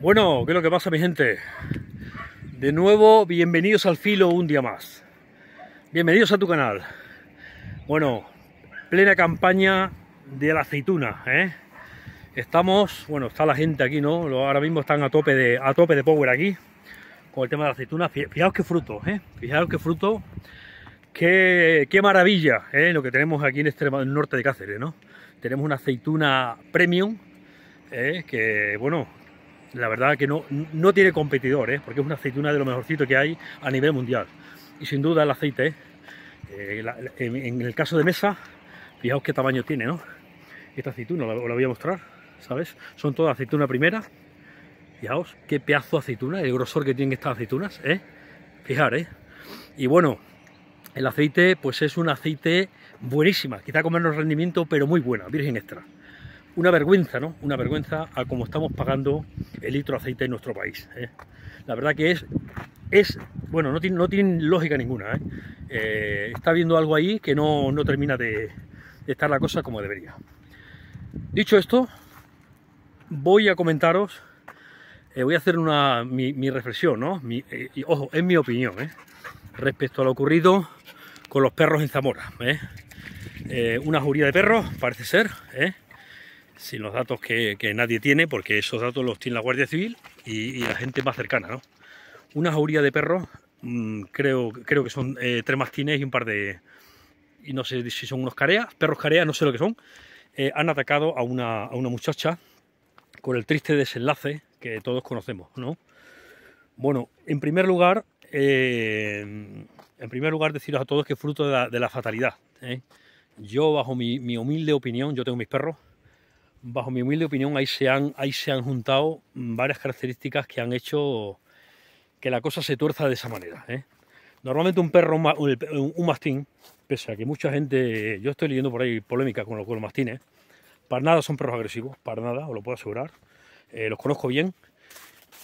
Bueno, ¿qué es lo que pasa mi gente? De nuevo, bienvenidos al filo un día más. Bienvenidos a tu canal. Bueno, plena campaña de la aceituna, ¿eh? Estamos, bueno, está la gente aquí, ¿no? Ahora mismo están a tope de, a tope de power aquí con el tema de la aceituna. Fijaos qué fruto, ¿eh? Fijaos qué fruto, qué, maravilla, ¿eh? Lo que tenemos aquí este en el norte de Cáceres, ¿no? Tenemos una aceituna premium, ¿eh? que, bueno, la verdad que no, tiene competidores, ¿eh? porque es una aceituna de lo mejorcito que hay a nivel mundial. Y sin duda el aceite, ¿eh? Eh, en, el caso de Mesa, fijaos qué tamaño tiene, ¿no? Esta aceituna, os la, voy a mostrar, ¿sabes? Son todas aceituna primera. Fijaos qué pedazo de aceituna, el grosor que tienen estas aceitunas, ¿eh? Fijar, ¿eh? Y bueno, el aceite, pues es un aceite buenísima, quizá con menos rendimiento, pero muy buena, virgen extra una vergüenza, ¿no? Una vergüenza a cómo estamos pagando el litro de aceite en nuestro país. ¿eh? La verdad que es, es bueno, no tiene, no tiene lógica ninguna. ¿eh? Eh, está viendo algo ahí que no, termina de, estar la cosa como debería. Dicho esto, voy a comentaros, voy a hacer una, mi, reflexión, ¿no? Mi, ojo, es mi opinión, ¿eh? Respecto a lo ocurrido con los perros en Zamora, Una juría de perros, parece ser, ¿eh? sin los datos que, nadie tiene, porque esos datos los tiene la Guardia Civil y, la gente más cercana, Una jauría de perros, mm, creo, creo que son eh, tres mastines y un par de... y no sé si son unos careas, perros careas, no sé lo que son, eh, han atacado a una, muchacha con el triste desenlace que todos conocemos, Bueno, en primer lugar, eh, en primer lugar deciros a todos que fruto de la, fatalidad. Yo, bajo mi, mi humilde opinión, yo tengo mis perros, bajo mi humilde opinión, ahí se han, ahí se han juntado varias características que han hecho que la cosa se tuerza de esa manera. ¿eh? Normalmente un perro, un, mastín, pese a que mucha gente, yo estoy leyendo por ahí polémica con los, mastines, para nada son perros agresivos, para nada, os lo puedo asegurar, eh, los conozco bien,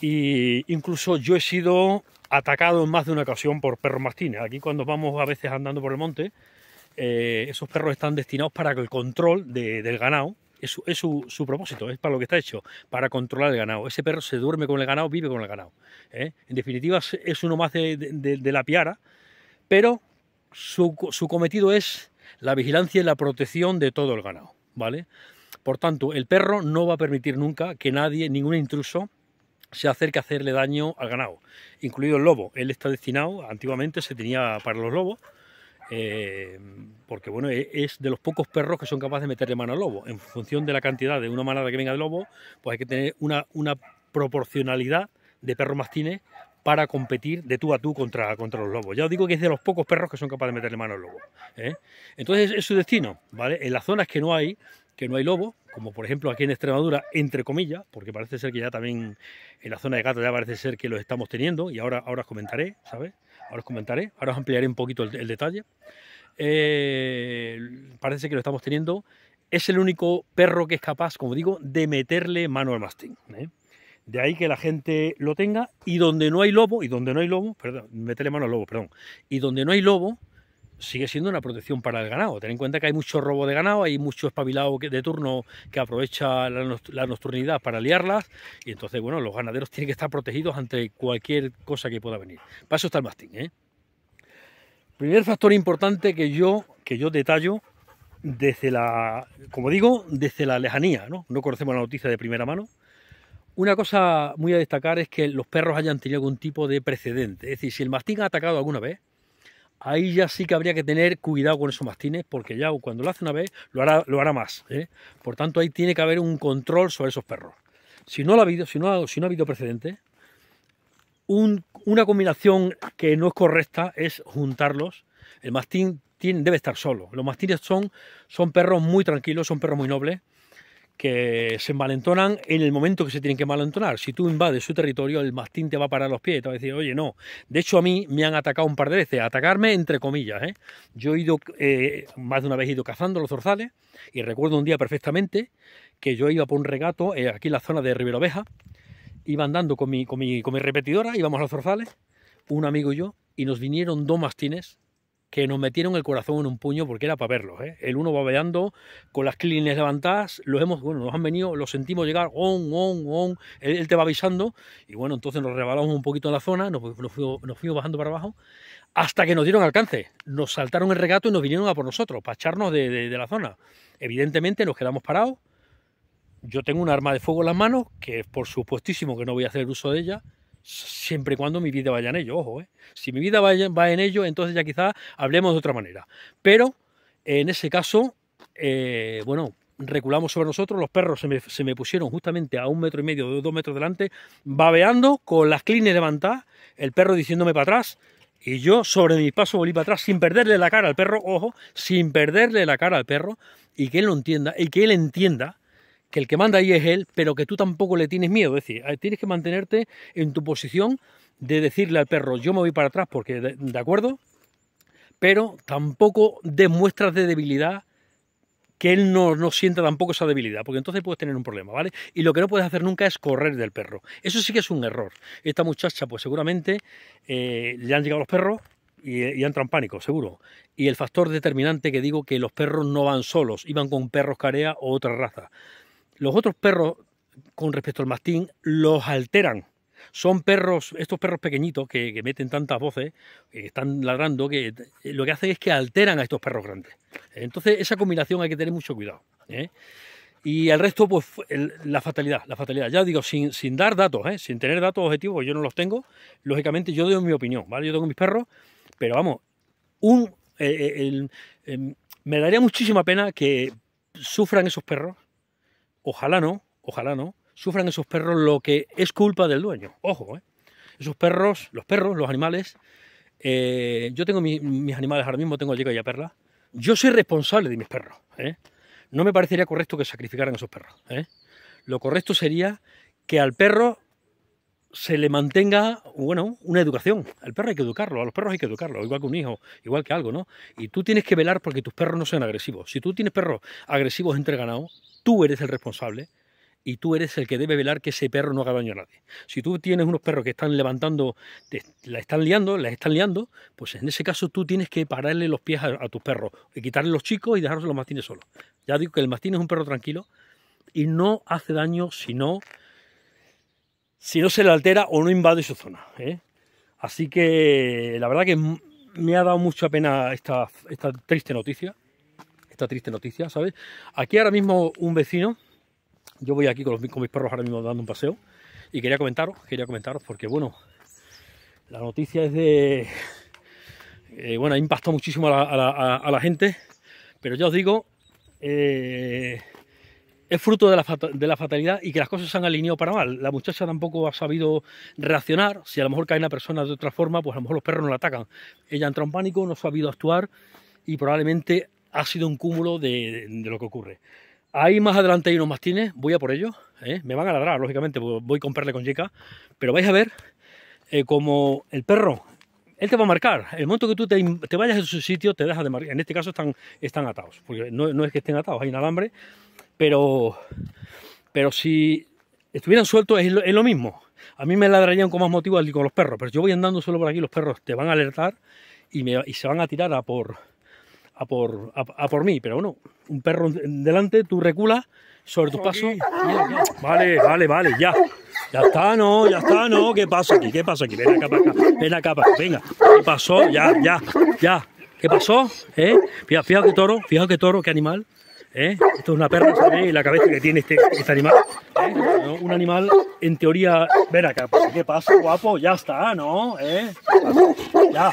y incluso yo he sido atacado en más de una ocasión por perros mastines. Aquí cuando vamos a veces andando por el monte, eh, esos perros están destinados para el control del ganado, es, su, propósito, es para lo que está hecho, para controlar el ganado. Ese perro se duerme con el ganado, vive con el ganado. ¿eh? En definitiva, es uno más de, la piara, pero su, cometido es la vigilancia y la protección de todo el ganado. ¿vale? Por tanto, el perro no va a permitir nunca que nadie, ningún intruso, se acerque a hacerle daño al ganado, incluido el lobo. Él está destinado, antiguamente se tenía para los lobos, eh, porque bueno, e-, es de los pocos perros que son capaces de meterle mano al lobo. En función de la cantidad de una manada que venga del lobo, pues hay que tener una, proporcionalidad de perros mastines para competir de tú a tú contra, contra los lobos. Ya os digo que es de los pocos perros que son capaces de meterle mano al lobo. ¿eh? Entonces es su destino, ¿vale? En las zonas que no hay, que no hay lobo, como por ejemplo aquí en Extremadura, entre comillas, porque parece ser que ya también en la zona de Gata ya parece ser que los estamos teniendo y ahora, ahora os comentaré, ¿sabes? ahora os comentaré, ahora os ampliaré un poquito el, detalle. Eh, parece que lo estamos teniendo. Es el único perro que es capaz, como digo, de meterle mano al mastín. ¿eh? De ahí que la gente lo tenga y donde no hay lobo, y donde no hay lobo, perdón, meterle mano al lobo, perdón, y donde no hay lobo, sigue siendo una protección para el ganado. Ten en cuenta que hay mucho robo de ganado, hay mucho espabilado de turno que aprovecha la, nocturnidad para liarlas y entonces, bueno, los ganaderos tienen que estar protegidos ante cualquier cosa que pueda venir. Paso está el mastín, ¿eh? Primer factor importante que yo, que yo detallo desde la, como digo, desde la lejanía, ¿no? No conocemos la noticia de primera mano, una cosa muy a destacar es que los perros hayan tenido algún tipo de precedente. Es decir, si el mastín ha atacado alguna vez, ahí ya sí que habría que tener cuidado con esos mastines, porque ya cuando lo hace una vez, lo hará, lo hará más. ¿eh? Por tanto, ahí tiene que haber un control sobre esos perros. Si no, ha habido, si no, si no ha habido precedente, una combinación que no es correcta es juntarlos. El mastín debe estar solo. Los mastines son, son perros muy tranquilos, son perros muy nobles que se malentonan en el momento que se tienen que malentonar... Si tú invades su territorio, el mastín te va a parar los pies, te va a decir, oye, no. De hecho, a mí me han atacado un par de veces, atacarme entre comillas. ¿eh? Yo he ido, eh, más de una vez he ido cazando los zorzales, y recuerdo un día perfectamente que yo iba por un regato, eh, aquí en la zona de Rivero Oveja, iba andando con mi, con mi, con mi repetidora, íbamos a los zorzales, un amigo y yo, y nos vinieron dos mastines que nos metieron el corazón en un puño porque era para verlos. ¿eh? El uno babeando, con las clines levantadas, los hemos, bueno, nos han venido, los sentimos llegar, on, on, on, él, te va avisando, y bueno, entonces nos rebalamos un poquito en la zona, nos, fuimos, bajando para abajo, hasta que nos dieron alcance. Nos saltaron el regato y nos vinieron a por nosotros, para echarnos de, la zona. Evidentemente nos quedamos parados. Yo tengo un arma de fuego en las manos, que por supuestísimo que no voy a hacer uso de ella siempre y cuando mi vida vaya en ello, ojo, eh. si mi vida va en ello, entonces ya quizás hablemos de otra manera. Pero en ese caso, eh, bueno, reculamos sobre nosotros, los perros se me, pusieron justamente a un metro y medio, dos metros delante, babeando, con las clines levantadas, el perro diciéndome para atrás, y yo sobre mi paso volví para atrás sin perderle la cara al perro, ojo, sin perderle la cara al perro, y que él lo entienda, y que él entienda que el que manda ahí es él, pero que tú tampoco le tienes miedo. Es decir, eh, tienes que mantenerte en tu posición de decirle al perro, yo me voy para atrás porque, de, acuerdo, pero tampoco demuestras de debilidad que él no, sienta tampoco esa debilidad, porque entonces puedes tener un problema, ¿vale? Y lo que no puedes hacer nunca es correr del perro. Eso sí que es un error. Esta muchacha, pues seguramente eh, le han llegado los perros y, y, en pánico, seguro. Y el factor determinante que digo que los perros no van solos, iban con perros carea o otra raza los otros perros, con respecto al mastín, los alteran. Son perros, estos perros pequeñitos que, meten tantas voces, que están ladrando, que eh, lo que hacen es que alteran a estos perros grandes. Entonces, esa combinación hay que tener mucho cuidado. ¿eh? Y el resto, pues la fatalidad, la fatalidad. Ya digo, sin, dar datos, ¿eh? sin tener datos objetivos, yo no los tengo. Lógicamente, yo doy mi opinión, ¿vale? Yo tengo mis perros, pero vamos, un, em, me daría muchísima pena que sufran esos perros ojalá no, ojalá no, sufran esos perros lo que es culpa del dueño. Ojo, ¿eh? Esos perros, los perros, los animales, eh, yo tengo mis animales ahora mismo, tengo el Diego y a Perla. Yo soy responsable de mis perros. ¿eh? No me parecería correcto que sacrificaran a esos perros. Lo correcto sería que al perro se le mantenga, bueno, una educación. Al perro hay que educarlo, a los perros hay que educarlo, igual que un hijo, igual que algo, ¿no? Y tú tienes que velar porque tus perros no sean agresivos. Si tú tienes perros agresivos entre ganado, tú eres el responsable y tú eres el que debe velar que ese perro no haga daño a nadie. Si tú tienes unos perros que están levantando, la están liando, las están liando, pues en ese caso tú tienes que pararle los pies a, tus perros, y quitarle los chicos y dejarlos los mastines solos. Ya digo que el mastín es un perro tranquilo y no hace daño si no si no se le altera o no invade su zona. ¿eh? Así que la verdad que me ha dado mucha pena esta, esta triste noticia. Esta triste noticia, ¿sabes? Aquí ahora mismo un vecino, yo voy aquí con, mis perros ahora mismo dando un paseo, y quería comentaros, quería comentaros, porque bueno, la noticia es de... Eh, bueno, ha impactado muchísimo a la, gente, pero ya os digo, eh, es fruto de la, fatalidad y que las cosas se han alineado para mal. La muchacha tampoco ha sabido reaccionar. Si a lo mejor cae una persona de otra forma, pues a lo mejor los perros no la atacan. Ella entra en pánico, no ha sabido actuar y probablemente ha sido un cúmulo de, lo que ocurre. Ahí más adelante hay unos mastines, voy a por ellos. ¿eh? Me van a ladrar, lógicamente, voy a comprarle con yeca. Pero vais a ver eh, como el perro, él te va a marcar. El momento que tú te, vayas de su sitio, te deja de marcar. En este caso están, están atados, porque no, no es que estén atados, hay un alambre pero, pero si estuvieran sueltos es lo, mismo. A mí me ladrarían con más motivo al con los perros, pero yo voy andando solo por aquí, los perros te van a alertar y, se van a tirar a por, a por, a, por mí, pero bueno, un perro delante, tú reculas sobre tus pasos. Vale, vale, vale, ya. Ya está, no, ya está, no. ¿Qué pasa aquí? ¿Qué pasa aquí? Ven acá, para acá. Ven acá, para acá. Venga. ¿Qué pasó? Ya, ya, ya. ¿Qué pasó? ¿Eh? Fija, fijaos qué toro, fija qué toro, qué animal. ¿Eh? Esto es una perra, también la cabeza que tiene este, este animal. ¿eh? Un animal, en teoría, ven acá, pues, ¿qué pasa, guapo? Ya está, ¿no? ¿Eh? Ya. Ya,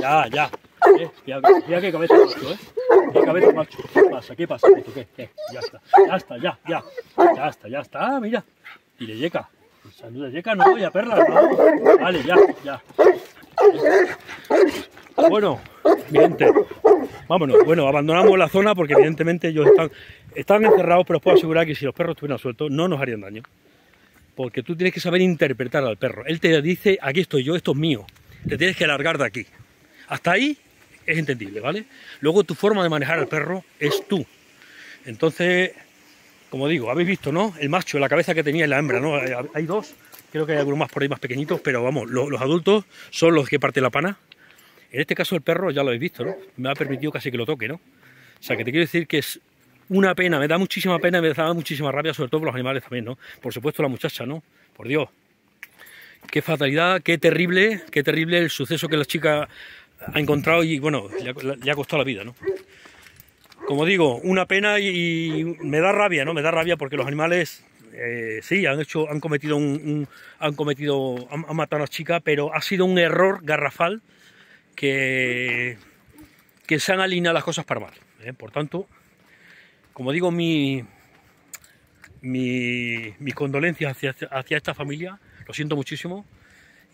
ya, ya. Mira, ¿Eh? qué cabeza macho, ¿eh? cabeza macho. ¿Qué pasa? ¿Qué pasa? ¿Esto qué? pasa qué pasa Ya está, ya está, ya, ya. Ya está, ya está, mira. Y le llega. Pues, Saluda, llega, no, ya perra, no. Vale, ya, ya. Bueno, mi gente. Vámonos. Bueno, abandonamos la zona porque evidentemente ellos están, están encerrados, pero os puedo asegurar que si los perros estuvieran sueltos no nos harían daño. Porque tú tienes que saber interpretar al perro. Él te dice, aquí estoy yo, esto es mío. Te tienes que alargar de aquí. Hasta ahí es entendible, ¿vale? Luego tu forma de manejar al perro es tú. Entonces, como digo, habéis visto, ¿no? El macho, la cabeza que tenía y la hembra, ¿no? Hay dos, creo que hay algunos más por ahí más pequeñitos, pero vamos, los, los adultos son los que parten la pana. En este caso el perro, ya lo habéis visto, ¿no? Me ha permitido casi que lo toque, ¿no? O sea, que te quiero decir que es una pena, me da muchísima pena, me da muchísima rabia, sobre todo por los animales también, ¿no? Por supuesto la muchacha, ¿no? Por Dios. Qué fatalidad, qué terrible, qué terrible el suceso que la chica ha encontrado y, bueno, le ha, costado la vida, ¿no? Como digo, una pena y, me da rabia, ¿no? Me da rabia porque los animales, eh, sí, han hecho, han cometido un, han cometido, han, matado a la chica, pero ha sido un error garrafal que, que se han alineado las cosas para mal. ¿eh? Por tanto, como digo, mi, mis condolencias hacia, esta familia, lo siento muchísimo,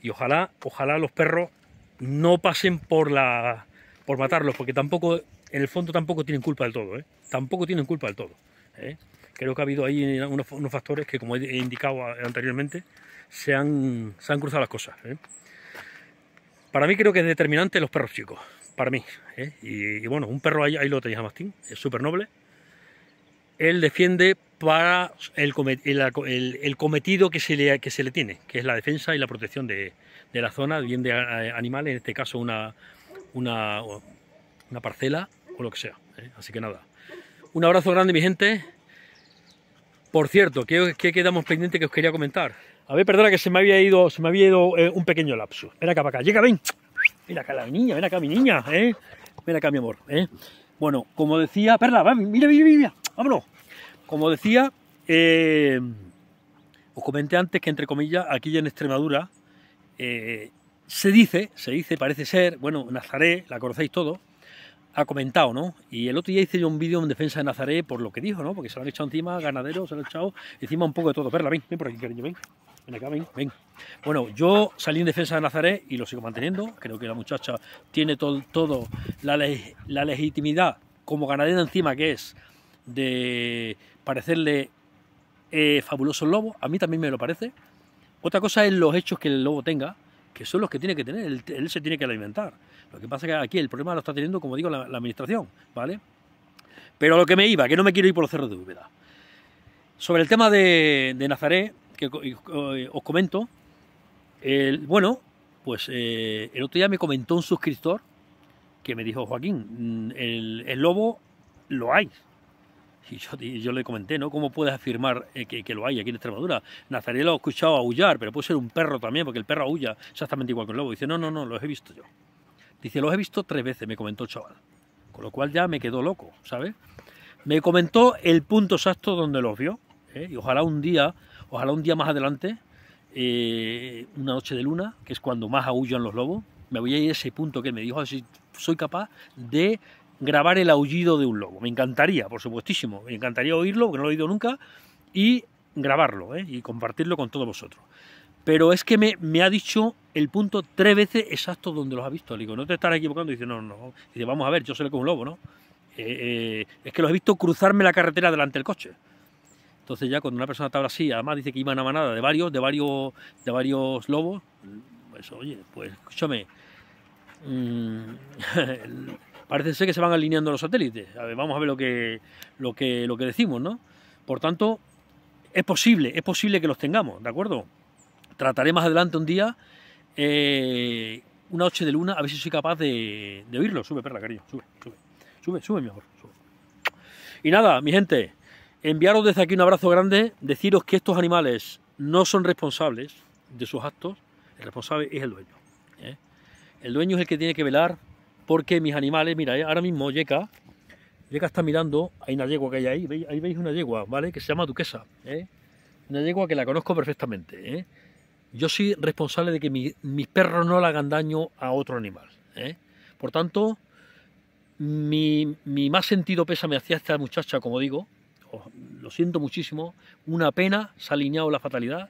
y ojalá, ojalá los perros no pasen por, la, por matarlos, porque tampoco, en el fondo tampoco tienen culpa del todo, ¿eh? tampoco tienen culpa del todo. ¿eh? Creo que ha habido ahí unos, factores que, como he indicado anteriormente, se se han cruzado las cosas. Para mí creo que es determinante los perros chicos, para mí. ¿eh? Y, bueno, un perro ahí, lo tenéis a Mastín, es súper noble. Él defiende para el, cometido que se, le, que se le tiene, que es la defensa y la protección de, la zona, bien de animales, en este caso una, una, parcela o lo que sea. ¿eh? Así que nada, un abrazo grande mi gente. Por cierto, ¿qué, quedamos pendientes que os quería comentar? A ver, perdona que se me había ido, se me había ido eh, un pequeño lapso. Ven acá para acá, llega, ven. Ven acá la niña, ven acá mi niña, ¿eh? Ven acá mi amor, ¿eh? Bueno, como decía, Perla, mira, mira, mira, vámonos. Como decía, eh, os comenté antes que entre comillas, aquí en Extremadura, eh, se dice, se dice, parece ser, bueno, Nazaré, la conocéis todos, ha comentado, ¿no? Y el otro día hice yo un vídeo en defensa de Nazaré por lo que dijo, ¿no? Porque se lo han echado encima, ganaderos, se lo han echado encima un poco de todo. Perla, ven, ven por aquí, cariño, ven. Ven acá, ven, ven. Bueno, yo salí en defensa de Nazaret y lo sigo manteniendo. Creo que la muchacha tiene todo, todo la, legitimidad como ganadera encima que es de parecerle eh, fabuloso el lobo. A mí también me lo parece. Otra cosa es los hechos que el lobo tenga, que son los que tiene que tener. Él, se tiene que alimentar. Lo que pasa es que aquí el problema lo está teniendo, como digo, la, administración, ¿vale? Pero lo que me iba, que no me quiero ir por los cerros de Úbeda. Sobre el tema de, de Nazaret, que eh, os comento, el, bueno, pues eh, el otro día me comentó un suscriptor que me dijo, Joaquín, mm, el, lobo lo hay. Y yo, le comenté, ¿no? ¿Cómo puedes afirmar eh, que, lo hay aquí en Extremadura? Nazaret lo ha escuchado aullar, pero puede ser un perro también, porque el perro aulla exactamente igual que el lobo. Dice, no, no, no, los he visto yo. Dice, los he visto tres veces, me comentó el chaval. Con lo cual ya me quedó loco, ¿sabes? Me comentó el punto exacto donde los vio. Y ojalá un día Ojalá un día más adelante, eh, una noche de luna, que es cuando más aullan los lobos, me voy a ir a ese punto que me dijo, si soy capaz de grabar el aullido de un lobo. Me encantaría, por supuestísimo, me encantaría oírlo, porque no lo he oído nunca, y grabarlo ¿eh? y compartirlo con todos vosotros. Pero es que me, ha dicho el punto tres veces exacto donde los ha visto. Le digo, no te estarás equivocando. Y dice, no, no. vamos a ver, yo sé que es un lobo, ¿no? Eh, es que los he visto cruzarme la carretera delante del coche. Entonces ya cuando una persona te habla así, además dice que iba a manada de varios, de varios, de varios lobos, pues oye, pues escúchame, mm, parece ser que se van alineando los satélites. A ver, vamos a ver lo que, lo lo que decimos, ¿no? Por tanto, es posible, es posible que los tengamos, ¿de acuerdo? Trataré más adelante un día, eh, una noche de luna, a ver si soy capaz de, oírlo. Sube, perra, cariño, sube, sube, sube, sube, Y nada, mi gente, Enviaros desde aquí un abrazo grande, deciros que estos animales no son responsables de sus actos, el responsable es el dueño. ¿eh? El dueño es el que tiene que velar porque mis animales, mira, ¿eh? ahora mismo Yeka, Yeka está mirando, hay una yegua que hay ahí, ahí veis una yegua, ¿vale? Que se llama Duquesa, ¿eh? una yegua que la conozco perfectamente. Yo soy responsable de que mis perros no le hagan daño a otro animal. Por tanto, mi, más sentido pesa me hacía esta muchacha, como digo, lo siento muchísimo, una pena, se ha alineado la fatalidad,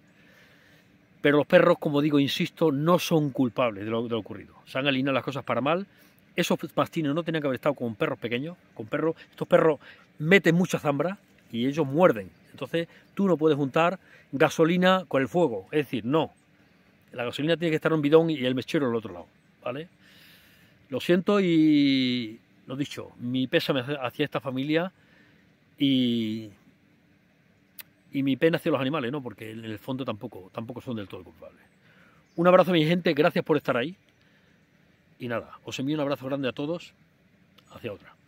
pero los perros, como digo, insisto, no son culpables de lo, ocurrido. Se han alineado las cosas para mal. Esos pastines no tenían que haber estado con perros pequeños, con perros. Estos perros meten mucha zambra y ellos muerden. Entonces tú no puedes juntar gasolina con el fuego. Es decir, no. La gasolina tiene que estar en un bidón y el mechero al otro lado. ¿Vale? Lo siento y lo dicho, mi pésame hacia esta familia. Y, mi pena hacia los animales, ¿no? Porque en el fondo tampoco, tampoco son del todo culpables. Un abrazo mi gente, gracias por estar ahí. Y nada, os envío un abrazo grande a todos. Hacia otra.